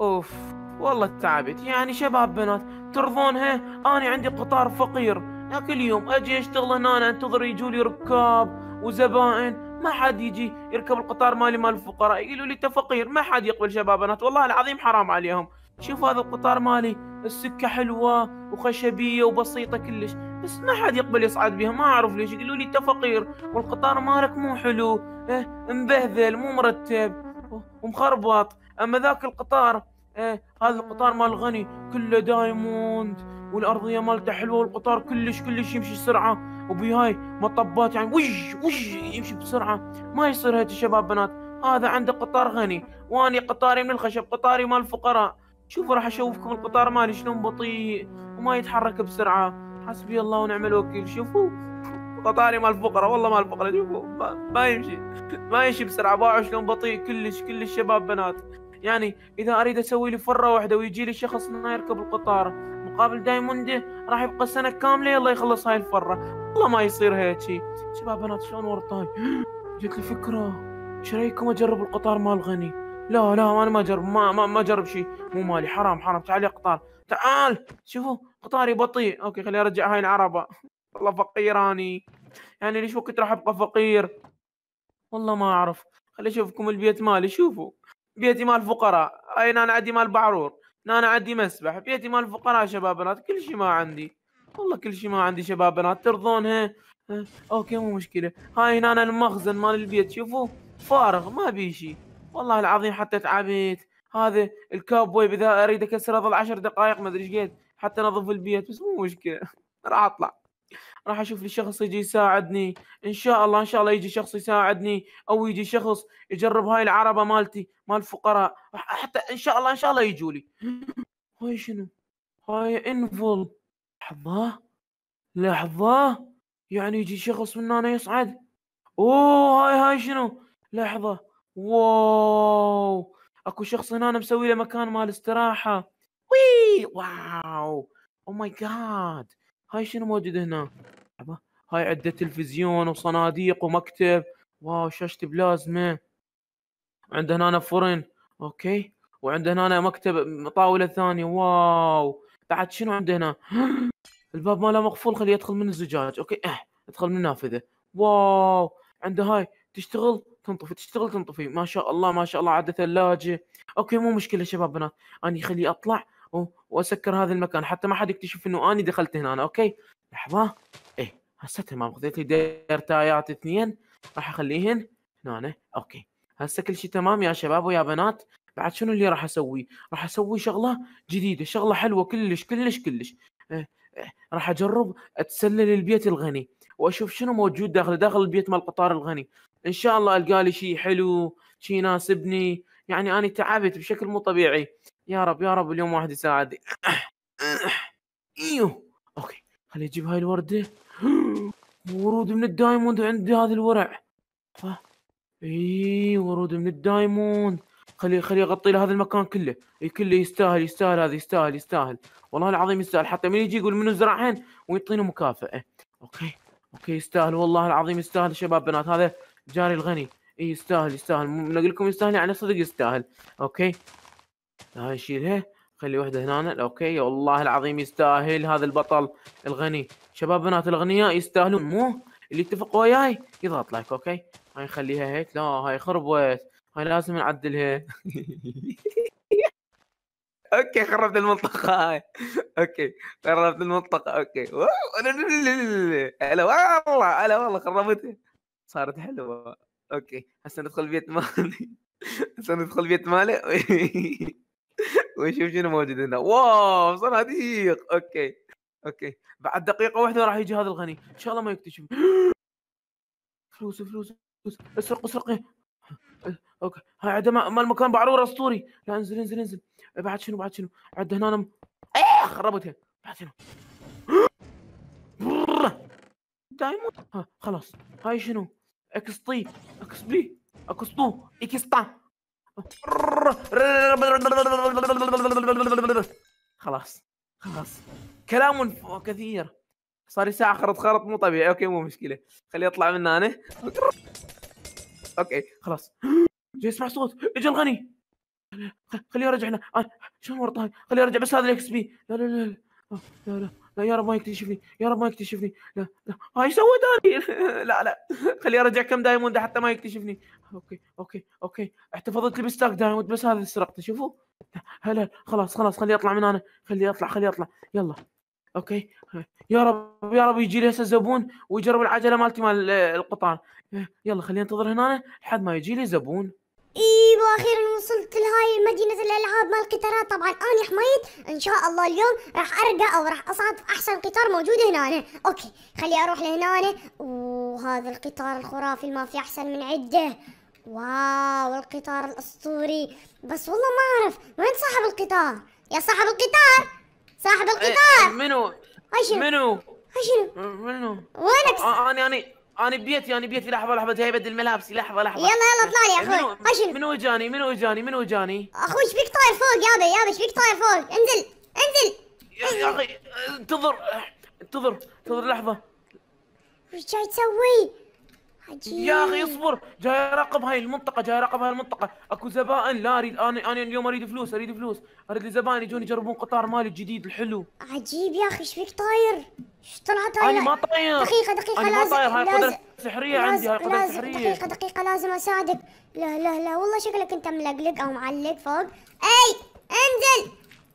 اوف والله تعبت يعني شباب بنات ترضونها انا عندي قطار فقير كل يوم اجي اشتغل هنا انتظر يجولي ركاب وزبائن ما حد يجي يركب القطار مالي مال الفقراء يقولوا لي انت فقير ما حد يقبل شباب بنات والله العظيم حرام عليهم شوف هذا القطار مالي السكة حلوة وخشبية وبسيطة كلش بس ما حد يقبل يصعد بها ما اعرف ليش يقولوا لي انت فقير والقطار مالك مو حلو اه مبهذل مو مرتب ومخربط اما ذاك القطار ايه هذا القطار مال آه. غني كله دايموند والارضيه مالته حلوه والقطار كلش كلش يمشي بسرعه هاي مطبات يعني وش وش يمشي بسرعه ما يصير هيك شباب بنات هذا عنده قطار غني واني قطاري من الخشب قطاري مال الفقراء شوفوا راح اشوفكم القطار مالي شلون بطيء وما يتحرك بسرعه حسبي الله ونعم الوكيل شوفوا قطاري مال الفقراء والله مال الفقراء شوفوا ما, ما يمشي ما يمشي بسرعه باعوا شلون بطيء كلش كلش شباب بنات يعني اذا اريد اسوي لي فره واحده ويجي لي شخص ما يركب القطار مقابل دايموندي راح يبقى سنه كامله يلا يخلص هاي الفره والله ما يصير هيك شباب بنات شلون ورطاي جت لي فكره ايش رايكم اجرب القطار مال غني لا لا انا ما اجرب ما ما, ما اجرب شيء مو مالي حرام حرام تعال يا قطار تعال شوفوا قطاري بطيء اوكي خليني ارجع هاي العربه والله فقير اني يعني ليش وقت راح ابقى فقير والله ما اعرف خليني اشوفكم البيت مالي شوفوا بيتي مال فقراء اي انا عندي مال بعرور انا عندي مسبح بيتي مال فقراء شباب بنات كل شيء ما عندي والله كل شيء ما عندي شباب بنات ترضونها اوكي مو مشكله هاي هنا أنا المخزن مال البيت شوفوا فارغ ما بي شيء والله العظيم حتى تعبت هذا الكابوي اذا اريد اكسره ظل عشر دقائق ما ادري ايش قد حتى انظف البيت بس مو مشكله راح اطلع راح اشوف لي شخص يجي يساعدني ان شاء الله ان شاء الله يجي شخص يساعدني او يجي شخص يجرب هاي العربه مالتي مال الفقراء حتى ان شاء الله ان شاء الله يجوا لي هاي شنو هاي انفل لحظه لحظه يعني يجي شخص من هنا يصعد اوه هاي هاي شنو لحظه واو اكو شخص هنا مسوي له مكان مال استراحه وي واو او ماي جاد هاي شنو موجود هنا لحظه هاي عده تلفزيون وصناديق ومكتب واو شاشه بلازما عندنا هنا فرن اوكي وعندنا هنا مكتب طاوله ثانيه واو بعد شنو عندنا الباب ماله مقفول خليه يدخل من الزجاج اوكي اه ادخل من النافذه واو عنده هاي تشتغل تنطفي تشتغل تنطفي ما شاء الله ما شاء الله عدة ثلاجه اوكي مو مشكله شباب بنات اني خليه اطلع واسكر هذا المكان حتى ما حد يكتشف انه اني دخلت هنا أنا. اوكي لحظه هسه تمام خذيت لي دير تايات اثنين راح اخليهن هنا اوكي هسه كل شيء تمام يا شباب ويا بنات بعد شنو اللي راح اسوي؟ راح اسوي شغله جديده، شغله حلوه كلش كلش كلش. أه، أه، راح اجرب اتسلل البيت الغني واشوف شنو موجود داخل داخل البيت مال القطار الغني. ان شاء الله القى لي شيء حلو، شيء يناسبني، يعني انا تعبت بشكل مو طبيعي. يا رب يا رب اليوم واحد يساعدني. ايوه اوكي خلي اجيب هاي الورده ورود من الدايموند عندي هذا الورع اي ورود من الدايموند خلي خلي اغطي له هذا المكان كله اي كله يستاهل يستاهل هذا يستاهل يستاهل والله العظيم يستاهل حتى من يجي يقول منو زرعهن ويعطيني مكافاه اوكي اوكي يستاهل والله العظيم يستاهل شباب بنات هذا جاري الغني اي يستاهل يستاهل اقول لكم يستاهل يعني صدق يستاهل اوكي هاي شيلها خلي واحده هنا اوكي والله العظيم يستاهل هذا البطل الغني شباب بنات الاغنياء يستاهلون مو اللي اتفقوا وياي يضغط لايك اوكي هاي نخليها هيك لا هاي خربت هاي لازم نعدلها اوكي خربت المنطقة هاي اوكي خربت المنطقة اوكي هلا والله هلا والله خربتها صارت حلوة اوكي هسه ندخل البيت مالي هسه ندخل البيت مالي ونشوف شنو موجود هنا واو صناديق اوكي اوكي بعد دقيقه واحده راح يجي هذا الغني ان شاء الله ما يكتشف فلوس فلوس فلوس اسرق اسرق إيه. أه، اوكي هاي عده مال المكان بعرور اسطوري لا انزل انزل انزل بعد شنو بعد شنو عد هنا نم... ايه خربتها بعد شنو دايمون ها خلاص هاي شنو اكس طي اكس بي اكس طو اكس طا خلاص خلاص كلام كثير صار ساعة خرط خرط مو طبيعي اوكي مو مشكلة خليه يطلع من هنا اوكي خلاص جاي اسمع صوت اجى الغني خليه يرجع هنا آه، الورطة هاي خليه يرجع بس هذا الاكس بي لا لا لا آه، لا لا لا, يا رب ما يكتشفني يا رب ما يكتشفني لا لا هاي آه، سوى ثاني لا لا خليه ارجع كم دايموند حتى ما يكتشفني اوكي اوكي اوكي احتفظت لي بستاك دايموند بس هذا اللي سرقته شوفوا هلا خلاص خلاص خليه يطلع من هنا خليه يطلع خليه يطلع يلا اوكي يا رب يا رب يجي لي هسه زبون ويجرب العجله مالتي مال القطان يلا خلينا ننتظر هنا لحد ما يجي لي زبون ايوه واخيرا وصلت لهاي مدينة الالعاب مال القطارات طبعا انا حميد ان شاء الله اليوم راح ارقى او راح اصعد في احسن قطار موجود هنا اوكي خلي اروح لهنا وهذا القطار الخرافي ما في احسن من عده واو القطار الاسطوري بس والله ما اعرف وين صاحب القطار يا صاحب القطار صاحب إيه، القطار منو؟ اشنو؟ منو؟ اشنو؟ منو؟ وينك؟ آه، آه، انا انا انا ببيتي انا ببيتي لحظه لحظه جاي بدل ملابسي لحظه لحظه يلا يلا اطلع لي إيه، اخوي اشن منو اجاني منو اجاني منو اجاني اخوي ايش بيك طاير فوق يابا يابا ايش بيك طاير فوق انزل انزل يا اخي انتظر انتظر انتظر لحظه وش جاي تسوي؟ عجيب يا اخي اصبر جاي اراقب هاي المنطقه جاي اراقب هاي المنطقه اكو زبائن لا اريد انا انا اليوم اريد فلوس اريد فلوس اريد زبائن يجون يجربون قطار مالي الجديد الحلو عجيب يا اخي ايش فيك طاير؟ ايش طلعت طاير؟ انا ما طاير دقيقه دقيقه أنا لازم ما طاير هاي قدره سحريه عندي هاي قدره سحريه دقيقه دقيقه لازم اساعدك لا لا لا والله شكلك انت ملقلق او معلق فوق اي انزل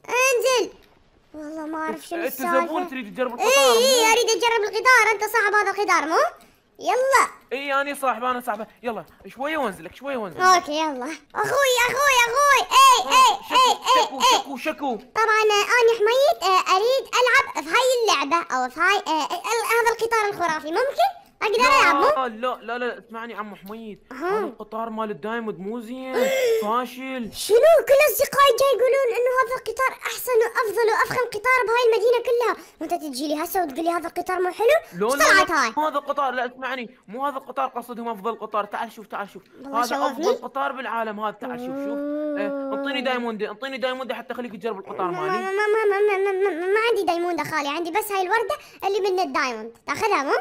انزل والله ما اعرف شنو السالفه انت زبون تريد تجرب القطار اي اي اريد اجرب القطار انت صاحب هذا القطار مو؟ يلا اي انا صاحب انا صاحبه يلا شويه وانزلك شويه وانزلك اوكي يلا اخوي اخوي اخوي اي آه، اي اي اي شكو شكو طبعا آه، انا حميد آه، اريد العب في هاي اللعبه او في هاي هذا القطار الخرافي ممكن اقدر العبه؟ لا لا لا اسمعني عمو حميد هذا القطار مال الدايموند مو زين فاشل شنو كل اصدقائي جاي يقولون انه هذا القطار احسن وافضل وافخم قطار بهاي المدينه كلها وانت تجي لي هسه وتقول لي هذا القطار مو حلو؟ لا لا, مو هذا القطار لا اسمعني مو هذا القطار قصدهم افضل قطار تعال شوف تعال شوف هذا افضل قطار بالعالم هذا تعال شوف شوف انطيني إيه، دايموند انطيني دايموند حتى خليك تجرب القطار مالي ما ما ما ما ما عندي دايموند خالي عندي بس هاي الورده اللي من الدايموند تاخذها مو؟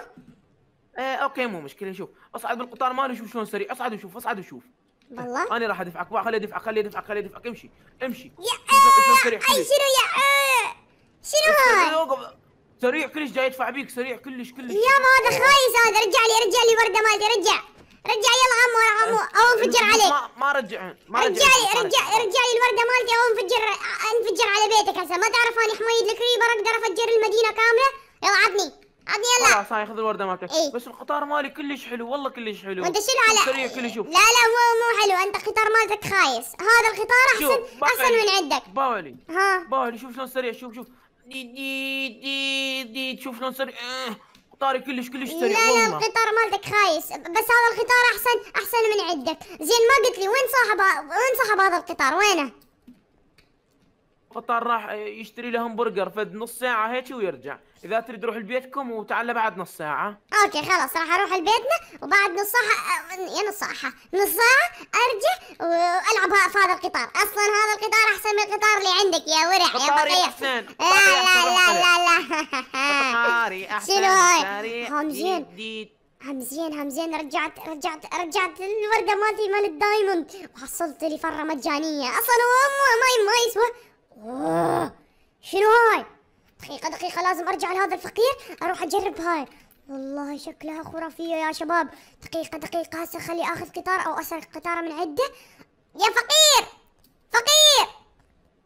ايه اوكي مو مشكله شوف اصعد بالقطار مالي شوف شلون سريع اصعد وشوف اصعد وشوف والله انا راح ادفعك خليه يدفعك خليه يدفعك خليه يدفعك امشي امشي يا إيه، سريع اي شنو يا ايه شنو هاي سريع كلش جاي يدفع بيك سريع كلش كلش يا ما هذا خايس هذا رجع لي رجع لي ورده مالتي رجع رجع يلا عمو يا عمو أه، او انفجر عليك ما رجع ما رجع لي رجع رجع لي الورده مالتي او انفجر انفجر على بيتك هسه ما تعرف انا حميد الكريبر اقدر افجر المدينه كامله يلا عطني عاد يلا خلاص هاي خذ الورده مالتك ايه؟ بس القطار مالي كلش حلو والله كلش حلو وانت شنو على كلش شوف لا لا مو مو حلو انت القطار مالتك خايس هذا القطار احسن احسن من عندك باولي ها باولي شوف شلون سريع شوف شوف دي دي دي دي شوف شلون سريع اه. قطاري كلش كلش سريع لا لا القطار مالتك خايس بس هذا القطار احسن احسن من عندك زين ما قلت لي وين صاحب وين صاحب هذا القطار وينه قطار راح يشتري له همبرجر فد نص ساعه هيك ويرجع اذا تريد روح لبيتكم وتعال بعد نص ساعه اوكي خلاص راح اروح لبيتنا وبعد نص ساعه يا نص ساعه نص ساعه ارجع والعب في هذا القطار اصلا هذا القطار احسن من القطار اللي عندك يا ورع يا أحسن. لا لا لا لا لا قطاري احسن شنو هاي همزين همزين همزين رجعت رجعت رجعت الورده مالتي مال الدايموند وحصلت لي فره مجانيه اصلا هو ما ما يسوى شنو هاي دقيقة دقيقة لازم ارجع لهذا الفقير اروح اجرب هاي والله شكلها خرافية يا شباب دقيقة دقيقة هسه خلي اخذ قطار او اسرق قطارة من عده يا فقير فقير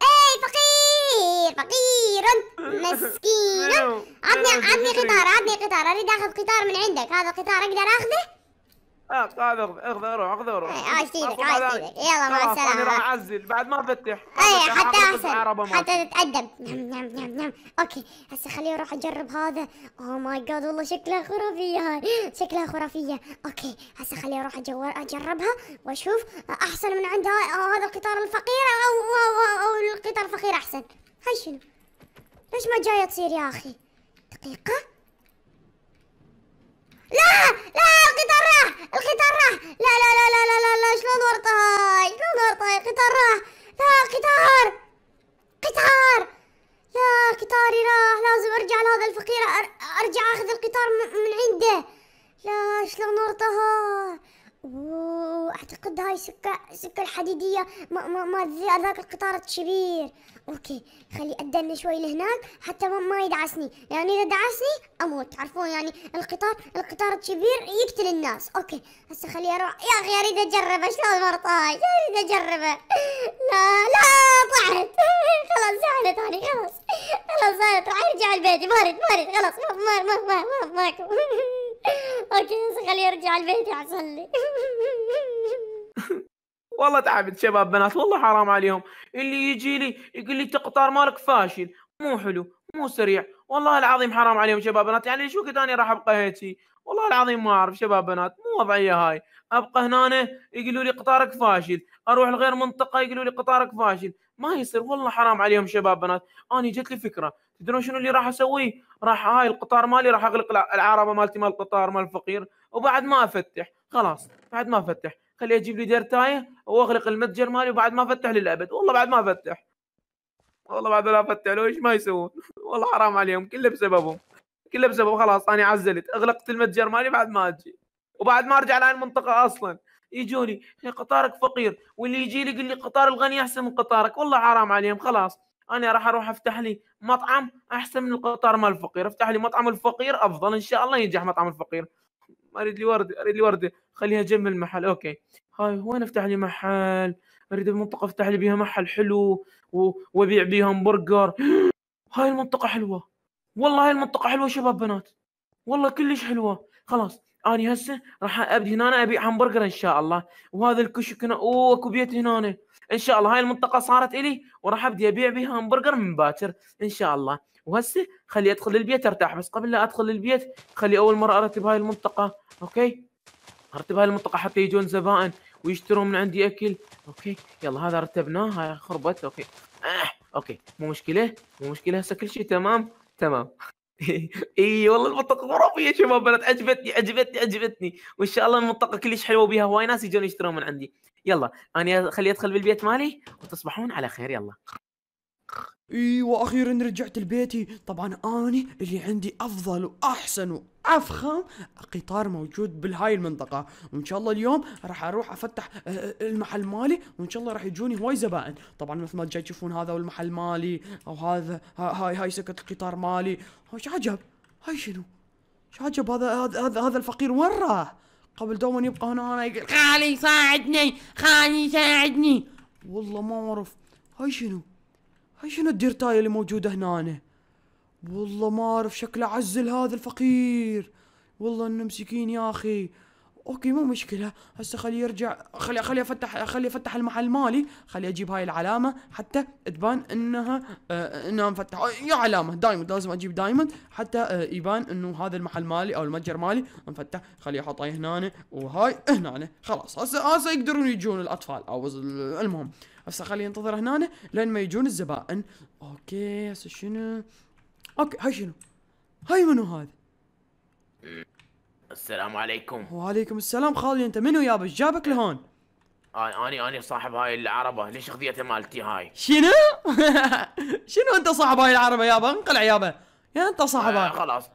اي فقير فقير مسكين عطني عطني قطار عطني قطار اريد اخذ قطار من عندك هذا قطار اقدر اخذه اه طيب اخذ روح اخذ روح عاش ايدك عاش ايدك يلا مع السلامه انا راح اعزل بعد ما افتح اي حتى احسن حتى تتقدم نعم نعم نعم نعم اوكي هسه خليني اروح اجرب هذا اوه ماي جاد والله شكلها خرافيه هاي شكلها خرافيه اوكي هسه خليني اروح اجربها واشوف احسن من عند آه، هذا القطار الفقير او او, أو القطار الفقير احسن هاي شنو ليش ما جايه تصير يا اخي دقيقه لا لا القطار راح لا لا لا لا لا لا, لا. شلون ورطاي شلون ورطاي القطار راح لا قطار قطار لا قطاري راح لازم ارجع لهذا الفقير ارجع اخذ القطار من عنده لا شلون ورطاها اعتقد هاي سكة سكة الحديدية ما ما ما ذاك القطار الكبير اوكي خلي ادنى شوي لهناك حتى ما, ما يدعسني يعني اذا دعسني اموت تعرفون يعني القطار القطار الكبير يقتل الناس اوكي هسه خلي اروح يا اخي اريد اجربه شلون مرطاش اريد اجربه لا لا طحت خلاص زعلت انا خلاص خلاص زعلت راح ارجع البيت ما بارد ما خلاص ما ما ما ما ما, ما, ما, ما, ما, ما, ما, ما اوكي خليه يرجع البيت احسن لي والله تعبت شباب بنات والله حرام عليهم اللي يجي لي يقول لي تقطار مالك فاشل مو حلو مو سريع والله العظيم حرام عليهم شباب بنات يعني شو وقت انا راح ابقى هيتي والله العظيم ما اعرف شباب بنات مو وضعيه هاي ابقى هنا يقولوا لي قطارك فاشل اروح لغير منطقه يقولوا لي قطارك فاشل ما يصير والله حرام عليهم شباب بنات انا جت لي فكره تدرون شنو اللي راح اسويه راح هاي القطار مالي راح اغلق العربه مالتي مال القطار مال الفقير وبعد ما افتح خلاص بعد ما افتح خلي اجيب لي ديرتايه واغلق المتجر مالي وبعد ما افتح للابد والله بعد ما افتح والله بعد ما افتح لو ايش ما يسوون والله حرام عليهم كله بسببهم كله بسبب خلاص انا عزلت اغلقت المتجر مالي بعد ما اجي وبعد ما ارجع لهي المنطقه اصلا يجوني إيه، قطارك فقير واللي يجي لي يقول لي قطار الغني احسن من قطارك والله حرام عليهم خلاص انا راح اروح افتح لي مطعم احسن من القطار مال الفقير افتح لي مطعم الفقير افضل ان شاء الله ينجح مطعم الفقير اريد لي ورده اريد لي ورده خليها جنب المحل اوكي هاي وين افتح لي محل اريد المنطقه افتح لي بيها محل حلو وابيع بيها همبرجر هاي المنطقه حلوه والله هاي المنطقه حلوه شباب بنات والله كلش حلوه خلاص اني هسه راح ابدي هنا ابيع همبرجر ان شاء الله وهذا الكشك هنا اوه اكو بيت هنا ان شاء الله هاي المنطقه صارت الي وراح ابدي ابيع بها همبرجر من باكر ان شاء الله وهسه خلي ادخل البيت ارتاح بس قبل لا ادخل البيت خلي اول مره ارتب هاي المنطقه اوكي ارتب هاي المنطقه حتى يجون زبائن ويشتروا من عندي اكل اوكي يلا هذا رتبناه هاي خربت اوكي آه. اوكي مو مشكله مو مشكله هسه كل شيء تمام تمام اي والله المنطقه خرافيه يا شباب بنات عجبتني عجبتني عجبتني وان شاء الله المنطقه كلش حلوه بيها هواي ناس يجون يشترون من عندي يلا انا خلي ادخل بالبيت مالي وتصبحون على خير يلا ايوه واخيرا رجعت لبيتي طبعا اني اللي عندي افضل واحسن وافخم قطار موجود بالهاي المنطقه وان شاء الله اليوم راح اروح افتح آه، آه، المحل مالي وان شاء الله راح يجوني هواي زبائن طبعا مثل ما جاي تشوفون هذا والمحل المحل مالي او هذا هاي هاي سكه القطار مالي وش عجب هاي شنو شو عجب هذا هذا هذا الفقير وين راح قبل دوما يبقى هنا انا يقول خالي ساعدني خالي ساعدني والله ما اعرف هاي شنو هاي شنو الديرتاية اللي موجودة هنا والله ما اعرف شكله عزل هذا الفقير والله انه مسكين يا اخي اوكي مو مشكله هسه خليه يرجع خليه خليه افتح خليه افتح المحل مالي خليه اجيب هاي العلامه حتى تبان انها آه انها مفتحه آه، يا علامه دايموند لازم اجيب دايموند حتى آه يبان انه هذا المحل مالي او المتجر مالي مفتح خليه احط هاي هنا وهاي هنا خلاص هسه هسه يقدرون يجون الاطفال او المهم هسه خليه ينتظر هنا لين ما يجون الزبائن اوكي هسه شنو اوكي هاي شنو هاي منو هذا السلام عليكم وعليكم السلام خالي انت منو يابا جابك لهون آه، انا انا اني صاحب هاي العربه ليش خذيتها مالتي هاي شنو شنو انت صاحب هاي العربه يابا انقلع يابا يا انت صاحب هاي آه خلاص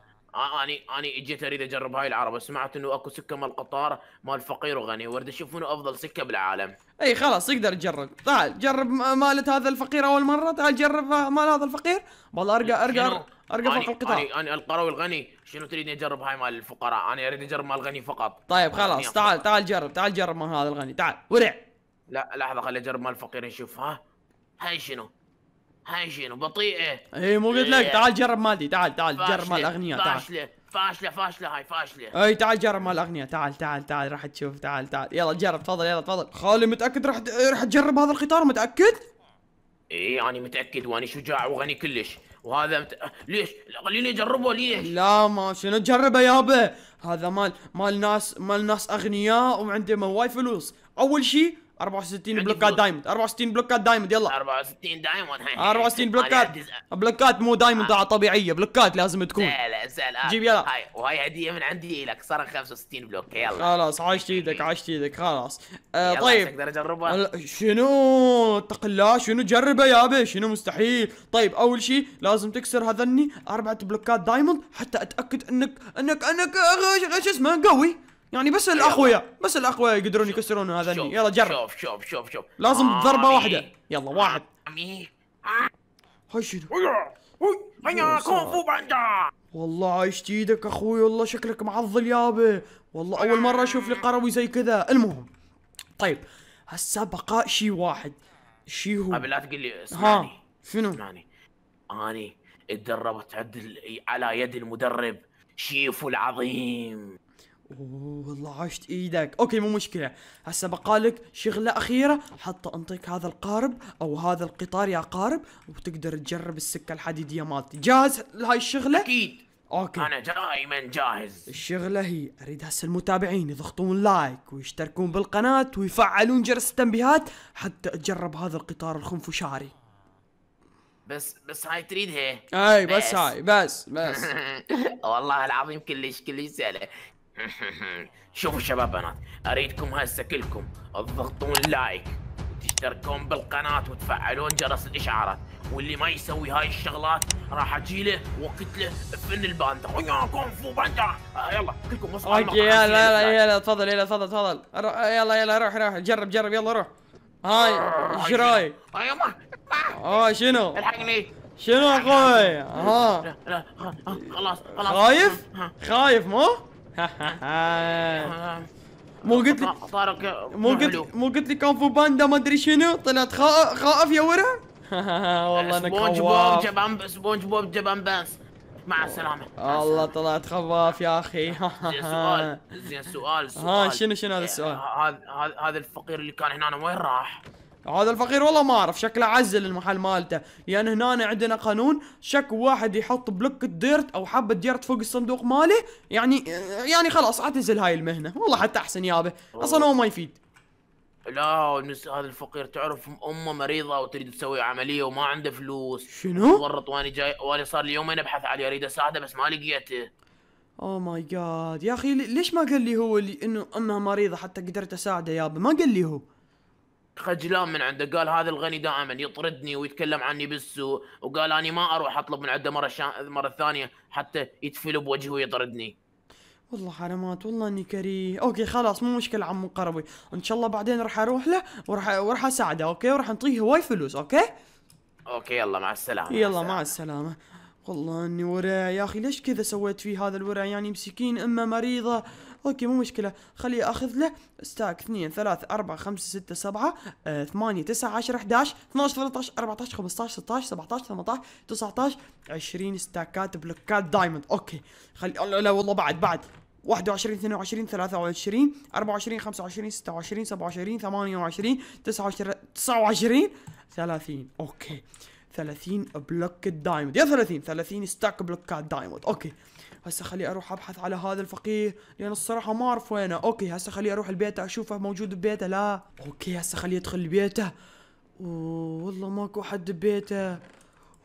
اني آه، اني اجيت اريد اجرب هاي العربه سمعت انه اكو سكه مال قطار مال فقير وغني ورد اشوف منو افضل سكه بالعالم اي خلاص تقدر تجرب تعال جرب مالت هذا الفقير اول مره تعال جرب مال هذا الفقير والله ارقى ارقى ارقى فوق القطار انا انا القروي الغني شنو تريدني اجرب هاي مال الفقراء انا اريد اجرب مال الغني فقط طيب خلاص تعال تعال جرب تعال جرب مال هذا الغني تعال ورع لا لحظه خلي اجرب مال الفقير نشوف ها هاي شنو هاي شنو بطيئه اي مو قلت لك تعال جرب مالتي تعال تعال جرب مال الاغنياء تعال فاشله فاشله فاشله هاي فاشله اي تعال جرب مال الاغنياء تعال تعال تعال راح تشوف تعال تعال يلا جرب تفضل يلا تفضل خالي متاكد راح راح تجرب هذا القطار متاكد؟ اي انا يعني متاكد واني شجاع وغني كلش وهذا مت... ليش خليني اجربه ليش لا ما شنو تجربه يابا هذا مال مال ناس مال ناس اغنياء وعندهم هواي فلوس اول شيء 64 يعني بلوكات دايموند 64 بلوكات دايموند يلا 64 دايموند 64 بلوكات بلوكات مو دايموند آه. آه، طبيعيه بلوكات لازم تكون سهله سهله آه، جيب يلا هاي وهاي هديه من عندي لك صار 65 بلوك يلا خلاص عاشت ايدك عاشت ايدك خلاص آه طيب اقدر اجربها شنو اتق الله شنو جربه يا ابي شنو مستحيل طيب اول شيء لازم تكسر هذني اربعه بلوكات دايموند حتى اتاكد انك انك انك شو اسمه قوي يعني بس الاقوياء بس الاقوياء يقدرون يكسرون هذا يلا جرب شوف شوف شوف شوف لازم ضربه واحده يلا واحد هاي شنو هيا فو باندا والله عشت ايدك اخوي والله شكلك معضل يابه والله اول مره اشوف لي قروي زي كذا المهم طيب هسه بقاء شيء واحد شيء هو ابي لا تقول لي اسمعني ها. شنو اسمعني اني اتدربت على يد المدرب شيفو العظيم اوه والله عشت ايدك اوكي مو مشكله هسه بقالك شغله اخيره حتى انطيك هذا القارب او هذا القطار يا قارب وتقدر تجرب السكه الحديديه مالتي جاهز لهاي الشغله اكيد اوكي انا دائما جاهز الشغله هي اريد هسه المتابعين يضغطون لايك ويشتركون بالقناه ويفعلون جرس التنبيهات حتى اجرب هذا القطار الخنفشاري بس بس هاي تريدها اي بس, بس هاي بس بس والله العظيم كلش كلش سهله شوفوا شباب بنات اريدكم هسه كلكم تضغطون لايك وتشتركون بالقناه وتفعلون جرس الاشعارات واللي ما يسوي هاي الشغلات راح اجيله واقتله فن الباندا وياكم فو باندا آه يلا كلكم وصلوا اوكي يلا يلا يلا تفضل يلا تفضل تفضل يلا يلا روح روح جرب جرب يلا روح هاي آه، ايش آه، ما اه شنو؟ الحقني شنو اخوي؟ ها لا لا خلاص خلاص خايف؟ خايف مو؟ مو قلت لك مو قلت مو قلت لك كان باندا ما ادري شنو طلعت خائف يا ورا والله انك سبونج بوب جبان سبونج بوب جبان بانس مع السلامة الله طلعت خواف يا اخي زين سؤال زين سؤال سؤال ها شنو شنو هذا إيه، السؤال؟ هذا هذا الفقير اللي كان هنا وين راح؟ هذا الفقير والله ما اعرف شكله عزل المحل مالته لان يعني هنا عندنا قانون شك واحد يحط بلوك ديرت او حبه ديرت فوق الصندوق ماله يعني يعني خلاص اعتزل هاي المهنه والله حتى احسن يابه اصلا هو ما يفيد لا هذا الفقير تعرف امه مريضه وتريد تسوي عمليه وما عنده فلوس شنو؟ تورط واني جاي واني صار لي يومين ابحث عليه اريد اساعده بس ما لقيته او ماي جاد يا اخي ليش ما قال لي هو اللي انه امها مريضه حتى قدرت اساعده يابا ما قال لي هو خجلان من عنده قال هذا الغني دائما يطردني ويتكلم عني بالسوء وقال اني ما اروح اطلب من عنده مره شا... مره ثانيه حتى يتفل بوجهي ويطردني والله حرامات والله اني كريه اوكي خلاص مو مشكله عمو قربي ان شاء الله بعدين راح اروح له وراح وراح اساعده اوكي وراح نعطيه هواي فلوس اوكي اوكي يلا مع السلامه يلا مع السلامه, مع السلامة. والله اني ورع يا اخي ليش كذا سويت في هذا الورع يعني مسكين اما مريضه اوكي مو مشكله خلي اخذ له ستاك 2 3 4 5 6 7 8 9 10 11 12 13 14 15 16 17 18 19 20 ستاكات بلوكات دايموند اوكي خلي لا والله بعد بعد 21 22 23 24 25 26 27 28 29 29 30 اوكي 30 بلوك دايموند يا 30 30 ستاك بلوكات دايموند اوكي هسه خلي اروح ابحث على هذا الفقيه لان الصراحه ما اعرف وينه اوكي هسه خلي اروح البيت اشوفه موجود ببيته لا اوكي هسه خلي ادخل بيته والله ماكو حد ببيته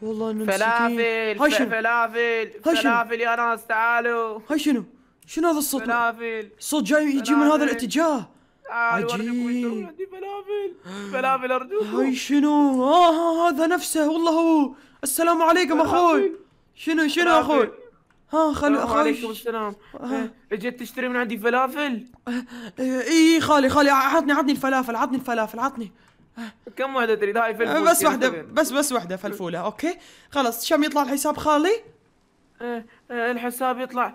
والله انه فلافل هاي فلافل فلافل يا ناس تعالوا هاي شنو شنو هذا الصوت فلافل صوت جاي يجي من هذا الاتجاه آه، عجيب فلافل فلافل ارجوك هاي شنو آه،, آه هذا نفسه والله هو السلام عليكم اخوي شنو شنو اخوي ها خلي اخوي وعليكم السلام إيه، اجيت تشتري من عندي فلافل؟ اي إيه، خالي خالي عطني عطني الفلافل عطني الفلافل عطني كم وحده تريد هاي فلفوله بس يعني وحده بس بس وحده فلفوله اوكي خلاص شم يطلع الحساب خالي؟ إيه، الحساب يطلع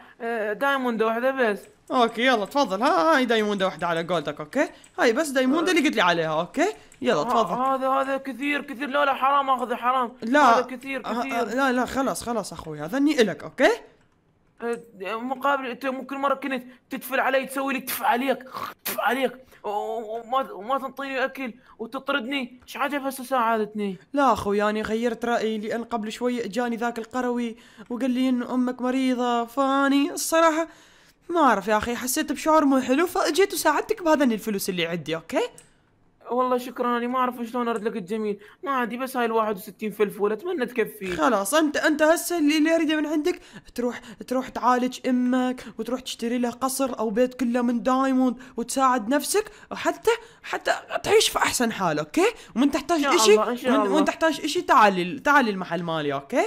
دايموندة وحده بس اوكي يلا تفضل ها هاي دايموندة وحده على قولتك اوكي هاي بس دايموندة اللي قلت لي عليها اوكي يلا تفضل هذا هذا كثير كثير لا لا حرام اخذه حرام لا هذا كثير آه، آه، كثير لا لا خلاص خلاص اخوي هذا اني الك اوكي آه، مقابل انت ممكن مره كنت تدفل علي تسوي لي تف عليك تف عليك وما وما تنطيني اكل وتطردني ايش عجب هسه ساعدتني لا اخوي انا غيرت رايي لان قبل شوي اجاني ذاك القروي وقال لي ان امك مريضه فاني الصراحه ما اعرف يا اخي حسيت بشعور مو حلو فاجيت وساعدتك بهذا الفلوس اللي عندي اوكي والله شكرا انا ما اعرف شلون ارد لك الجميل ما عندي بس هاي ال 61 فلفول اتمنى تكفي خلاص انت انت هسه اللي اللي اريده من عندك تروح تروح تعالج امك وتروح تشتري لها قصر او بيت كله من دايموند وتساعد نفسك وحتى حتى تعيش في احسن حال اوكي ومن تحتاج شيء ومن تحتاج شيء تعالي تعالي المحل مالي اوكي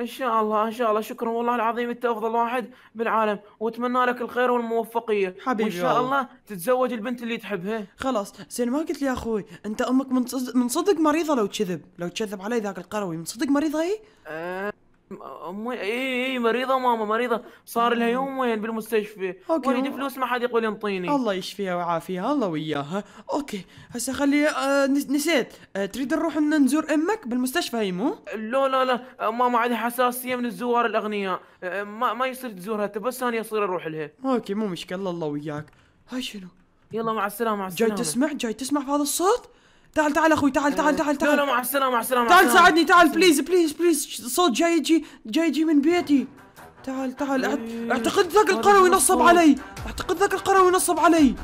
ان شاء الله ان شاء الله شكرا والله العظيم انت افضل واحد بالعالم واتمنى لك الخير والموفقيه حبيبي وان شاء الله, الله تتزوج البنت اللي تحبها خلاص زين ما قلت لي يا اخوي انت امك من صدق, مريضه لو تكذب لو تكذب علي ذاك القروي من صدق مريضه هي؟ أه امي اي اي إيه، مريضه ماما مريضه صار لها يومين بالمستشفى اوكي اريد فلوس ما حد يقول ينطيني الله يشفيها ويعافيها الله وياها اوكي هسه خلي آه نسيت آه تريد نروح نزور امك بالمستشفى هي مو لا لا لا آه، ماما عندها حساسيه من الزوار الاغنياء آه ما ما يصير تزورها بس انا يصير اروح لها اوكي مو مشكله الله وياك هاي شنو يلا مع السلامه مع السلامه جاي تسمع جاي تسمع في هذا الصوت تعال تعال اخوي تعال تعال تعال تعال لا لا مع السلامه مع السلامه تعال ساعدني تعال بليز بليز بليز صوت جاي يجي جاي يجي من بيتي تعال تعال إيه، اعتقد ذاك القروي نصب علي اعتقد ذاك القروي نصب علي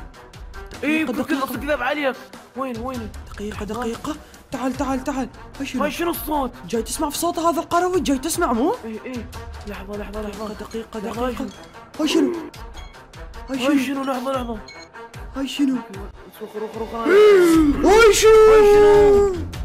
ايه كل كذاب عليك وين وين دقيقة دقيقة تعال تعال تعال شنو شنو الصوت جاي تسمع في صوت هذا القروي جاي تسمع مو ايه ايه لحظة لحظة لحظة دقيقة دقيقة شنو شنو لحظة لحظة هاي شنو؟ هاي شنو؟